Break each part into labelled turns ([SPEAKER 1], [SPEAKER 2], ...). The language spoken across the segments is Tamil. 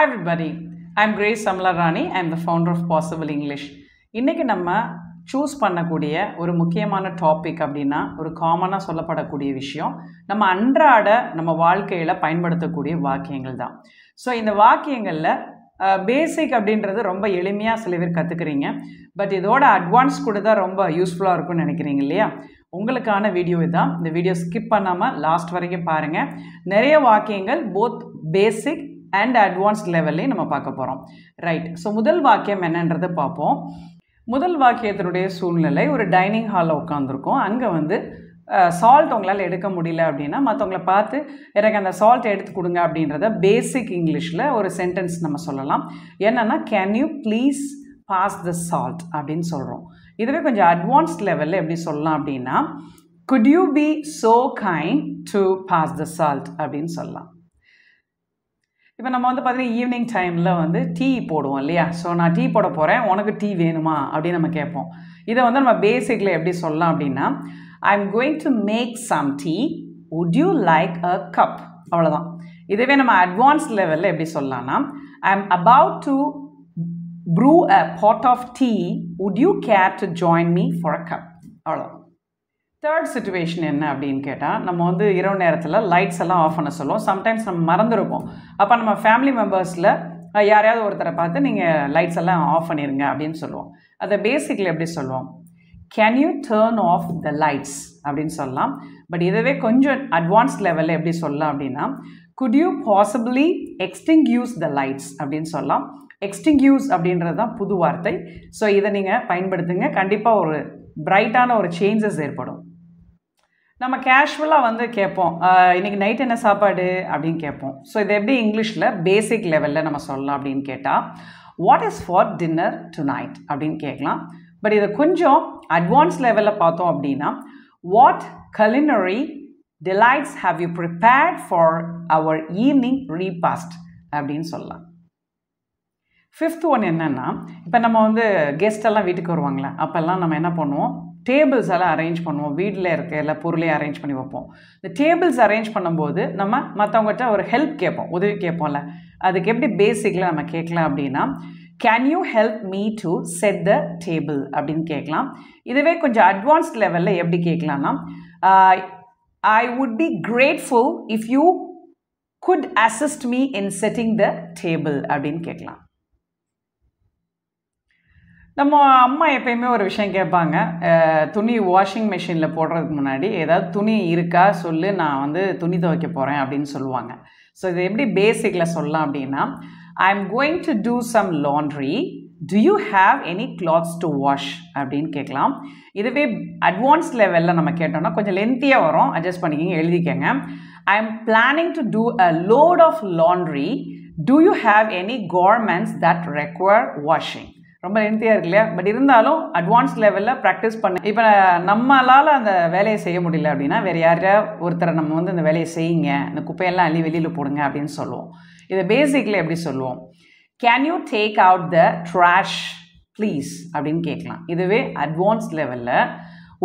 [SPEAKER 1] M Grace I'm Rani I am the founder of possible English இன்றைக்கி நம்ம சூஸ் பண்ணக்கூடிய ஒரு முக்கியமான டாபிக் அப்படின்னா ஒரு காமனாக சொல்லப்படக்கூடிய விஷயம் நம்ம அன்றாட நம்ம வாழ்க்கையில் பயன்படுத்தக்கூடிய வாக்கியங்கள் தான் ஸோ இந்த வாக்கியங்களில் பேசிக் அப்படின்றது ரொம்ப எளிமையாக சில பேர் கற்றுக்குறீங்க பட் இதோட அட்வான்ஸ் கூட தான் ரொம்ப யூஸ்ஃபுல்லாக இருக்கும்னு நினைக்கிறீங்க இல்லையா உங்களுக்கான வீடியோ இதுதான் இந்த வீடியோ ஸ்கிப் பண்ணாமல் லாஸ்ட் வரைக்கும் பாருங்கள் நிறைய வாக்கியங்கள் போத் பேசிக் அண்ட் அட்வான்ஸ்ட் லெவல்லையும் நம்ம பார்க்க போகிறோம் ரைட் ஸோ முதல் வாக்கியம் என்னன்றது பார்ப்போம் முதல் வாக்கியத்தினுடைய சூழ்நிலை ஒரு டைனிங் ஹாலில் உட்காந்துருக்கோம் அங்கே வந்து சால்ட் உங்களால் எடுக்க முடியல அப்படின்னா மற்றவங்கள பார்த்து எனக்கு அந்த சால்ட் எடுத்து கொடுங்க அப்படின்றத பேசிக் இங்கிலீஷில் ஒரு சென்டென்ஸ் நம்ம சொல்லலாம் என்னென்னா can you please pass the salt அப்படின்னு சொல்கிறோம் இதுவே கொஞ்சம் அட்வான்ஸ்ட் லெவலில் எப்படி சொல்லலாம் அப்படின்னா could you be so kind to pass the salt அப்படின்னு சொல்லலாம் இப்போ நம்ம வந்து பார்த்தீங்கன்னா ஈவினிங் டைமில் வந்து டீ போடுவோம் இல்லையா ஸோ நான் டீ போட போகிறேன் உனக்கு டீ வேணுமா அப்படின்னு நம்ம கேட்போம் இதை வந்து நம்ம பேசிக்கில் எப்படி சொல்லலாம் அப்படின்னா I am going to make some tea would you like a cup அவ்வளோதான் இதுவே நம்ம அட்வான்ஸ் லெவலில் எப்படி சொல்லலாம்னா I am about to brew a pot of tea would you care to join me for a cup அவ்வளோதான் தேர்ட் சுச்சுவேஷன் என்ன அப்படின்னு கேட்டால் நம்ம வந்து இரவு நேரத்தில் லைட்ஸ் எல்லாம் ஆஃப் பண்ண சொல்லுவோம் சம்டைம்ஸ் நம்ம மறந்துருப்போம் அப்போ நம்ம ஃபேமிலி மெம்பர்ஸில் யாரையாவது ஒருத்தரை பார்த்து நீங்கள் லைட்ஸ் எல்லாம் ஆஃப் பண்ணிடுங்க அப்படின்னு சொல்லுவோம் அதை பேசிக்கில் எப்படி சொல்லுவோம் can you turn off the lights அப்படின்னு சொல்லலாம் பட் இதுவே கொஞ்சம் அட்வான்ஸ் லெவலில் எப்படி சொல்லலாம் அப்படின்னா could you possibly use the lights அப்படின்னு சொல்லலாம் எக்ஸ்டிங்யூஸ் அப்படின்றது தான் புது வார்த்தை ஸோ இதை நீங்கள் பயன்படுத்துங்க கண்டிப்பாக ஒரு பிரைட்டான ஒரு சேஞ்சஸ் ஏற்படும் நம்ம கேஷுவலாக வந்து கேட்போம் இன்றைக்கி நைட் என்ன சாப்பாடு அப்படின்னு கேட்போம் ஸோ இது எப்படி இங்கிலீஷில் பேசிக் லெவலில் நம்ம சொல்லலாம் அப்படின்னு கேட்டால் what is for dinner tonight அப்படின்னு கேட்கலாம் பட் இதை கொஞ்சம் அட்வான்ஸ் லெவலில் பார்த்தோம் அப்படின்னா what culinary delights have you prepared for our evening repast அப்படின்னு சொல்லலாம் ஃபிஃப்த் ஒன் என்னென்னா இப்போ நம்ம வந்து கெஸ்டெல்லாம் வீட்டுக்கு வருவாங்களே அப்போல்லாம் நம்ம என்ன பண்ணுவோம் டேபிள்ஸ் எல்லாம் அரேஞ்ச் பண்ணுவோம் வீட்டில் இருக்க எல்லா பொருளையும் அரேஞ்ச் பண்ணி வைப்போம் இந்த டேபிள்ஸ் அரேஞ்ச் பண்ணும்போது நம்ம மற்றவங்ககிட்ட ஒரு ஹெல்ப் கேட்போம் உதவி கேட்போம்ல அதுக்கு எப்படி பேசிக்கில் நம்ம கேட்கலாம் அப்படின்னா can you help me to set the table அப்படின்னு கேட்கலாம் இதுவே கொஞ்சம் அட்வான்ஸ்ட் லெவலில் எப்படி கேட்கலாம்னா I would be grateful if you could assist me in setting the table அப்படின்னு கேட்கலாம் நம்ம அம்மா எப்பயுமே ஒரு விஷயம் கேட்பாங்க துணி வாஷிங் மிஷினில் போடுறதுக்கு முன்னாடி ஏதாவது துணி இருக்கா சொல்லு நான் வந்து துணி துவைக்க போகிறேன் அப்படின்னு சொல்லுவாங்க ஸோ இது எப்படி பேசிக்கில் சொல்லலாம் அப்படின்னா I am going to do some laundry do you have any clothes to wash அப்படின்னு கேட்கலாம் இதுவே அட்வான்ஸ் லெவலில் நம்ம கேட்டோம்னா கொஞ்சம் லென்த்தியாக வரும் அட்ஜஸ்ட் பண்ணிக்கிங்க எழுதிக்கங்க I am planning to do a load of laundry do you have any garments that require washing ரொம்ப ஹெல்த்தியாக இருக்கு இல்லையா பட் இருந்தாலும் அட்வான்ஸ் லெவலில் ப்ராக்டிஸ் பண்ண இப்போ நம்மளால் அந்த வேலையை செய்ய முடியல அப்படின்னா வேறு யாரையா ஒருத்தரை நம்ம வந்து அந்த வேலையை செய்யுங்க இந்த குப்பையெல்லாம் அள்ளி வெளியில் போடுங்க அப்படின்னு சொல்லுவோம் இதை பேசிக்கில் எப்படி சொல்லுவோம் can you take out the trash please அப்படின்னு கேட்கலாம் இதுவே அட்வான்ஸ் லெவலில்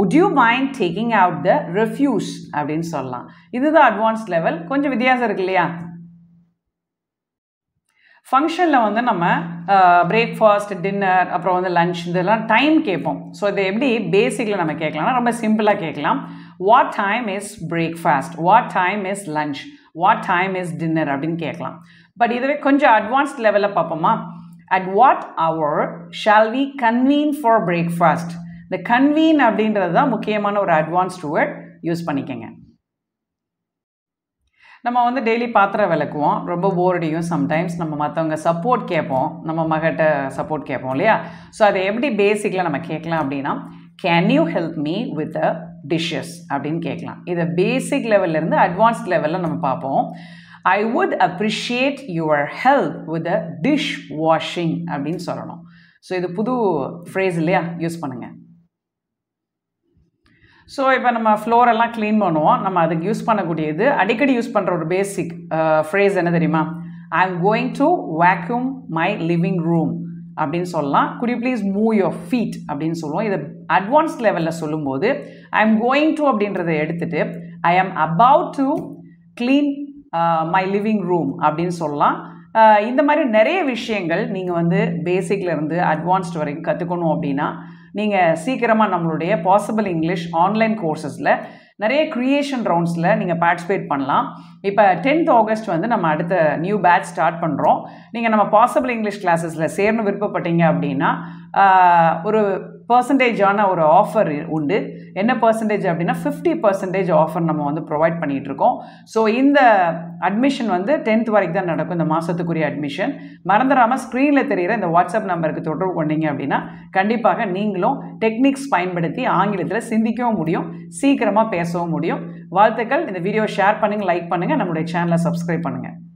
[SPEAKER 1] would you mind taking out the refuse அப்படின்னு சொல்லலாம் இதுதான் அட்வான்ஸ் லெவல் கொஞ்சம் வித்தியாசம் இருக்கு இல்லையா ஃபங்க்ஷனில் வந்து நம்ம பிரேக்ஃபாஸ்ட் டின்னர் அப்புறம் வந்து லன்ச் இதெல்லாம் டைம் கேட்போம் ஸோ இது எப்படி பேசிக்கில் நம்ம கேட்கலாம்னா ரொம்ப சிம்பிளாக கேட்கலாம் what time is breakfast what time is lunch what time is dinner அப்படின்னு கேட்கலாம் பட் இதுவே கொஞ்சம் அட்வான்ஸ்ட் லெவலில் பார்ப்போமா at what hour shall we convene for breakfast இந்த கன்வீன் அப்படின்றது தான் முக்கியமான ஒரு அட்வான்ஸ்டு வேர்ட் யூஸ் பண்ணிக்கோங்க நம்ம வந்து டெய்லி பாத்திரம் விளக்குவோம் ரொம்ப போர்டியும் சம்டைம்ஸ் நம்ம மற்றவங்க சப்போர்ட் கேட்போம் நம்ம மகிட்ட சப்போர்ட் கேட்போம் இல்லையா ஸோ அதை எப்படி பேசிக்கில் நம்ம கேட்கலாம் அப்படின்னா can you help me with a dishes அப்படின்னு கேட்கலாம் இதை பேசிக் லெவல்லேருந்து அட்வான்ஸ் லெவலில் நம்ம பார்ப்போம் I would appreciate your help with a dish washing அப்படின்னு சொல்லணும் ஸோ இது புது ஃப்ரேஸ் இல்லையா யூஸ் பண்ணுங்கள் ஸோ இப்போ நம்ம ஃப்ளோரெல்லாம் க்ளீன் பண்ணுவோம் நம்ம அதுக்கு யூஸ் பண்ணக்கூடியது அடிக்கடி யூஸ் பண்ணுற ஒரு பேசிக் ஃப்ரேஸ் uh, என்ன தெரியுமா I am going to vacuum my living room அப்படின்னு சொல்லலாம் could you please move your feet அப்படின்னு சொல்லுவோம் இதை அட்வான்ஸ் லெவலில் சொல்லும்போது ஐ எம் கோயிங் டு அப்படின்றத எடுத்துகிட்டு I am about to clean my living room அப்படின்னு சொல்லலாம் uh, இந்த மாதிரி நிறைய விஷயங்கள் நீங்கள் வந்து பேசிக்லேருந்து அட்வான்ஸ்ட் வரைக்கும் கற்றுக்கணும் அப்படின்னா நீங்கள் சீக்கிரமாக நம்மளுடைய பாசிபிள் இங்கிலீஷ் ஆன்லைன் கோர்சஸில் நிறைய க்ரியேஷன் ரவுண்ட்ஸில் நீங்கள் பார்ட்டிசிபேட் பண்ணலாம் இப்போ டென்த் ஆகஸ்ட் வந்து நம்ம அடுத்த நியூ பேட்ச் ஸ்டார்ட் பண்ணுறோம் நீங்கள் நம்ம பாசிபிள் இங்கிலீஷ் கிளாஸஸில் சேர்ந்து விருப்பப்பட்டீங்க அப்படின்னா ஒரு பர்சன்டேஜான ஒரு ஆஃபர் உண்டு என்ன பர்சன்டேஜ் அப்படின்னா ஃபிஃப்டி பர்சன்டேஜ் ஆஃபர் நம்ம வந்து ப்ரொவைட் பண்ணிகிட்ருக்கோம் ஸோ இந்த அட்மிஷன் வந்து டென்த் வரைக்கும் தான் நடக்கும் இந்த மாதத்துக்குரிய அட்மிஷன் மறந்துடாமல் ஸ்க்ரீனில் தெரிகிற இந்த வாட்ஸ்அப் நம்பருக்கு தொடர்பு கொண்டீங்க அப்படின்னா கண்டிப்பாக நீங்களும் டெக்னிக்ஸ் பயன்படுத்தி ஆங்கிலத்தில் சிந்திக்கவும் முடியும் சீக்கிரமாக பேசவும் முடியும் வாழ்த்துக்கள் இந்த வீடியோ ஷேர் பண்ணுங்கள் லைக் பண்ணுங்கள் நம்மளுடைய சேனலை சப்ஸ்கிரைப் பண்ணுங்கள்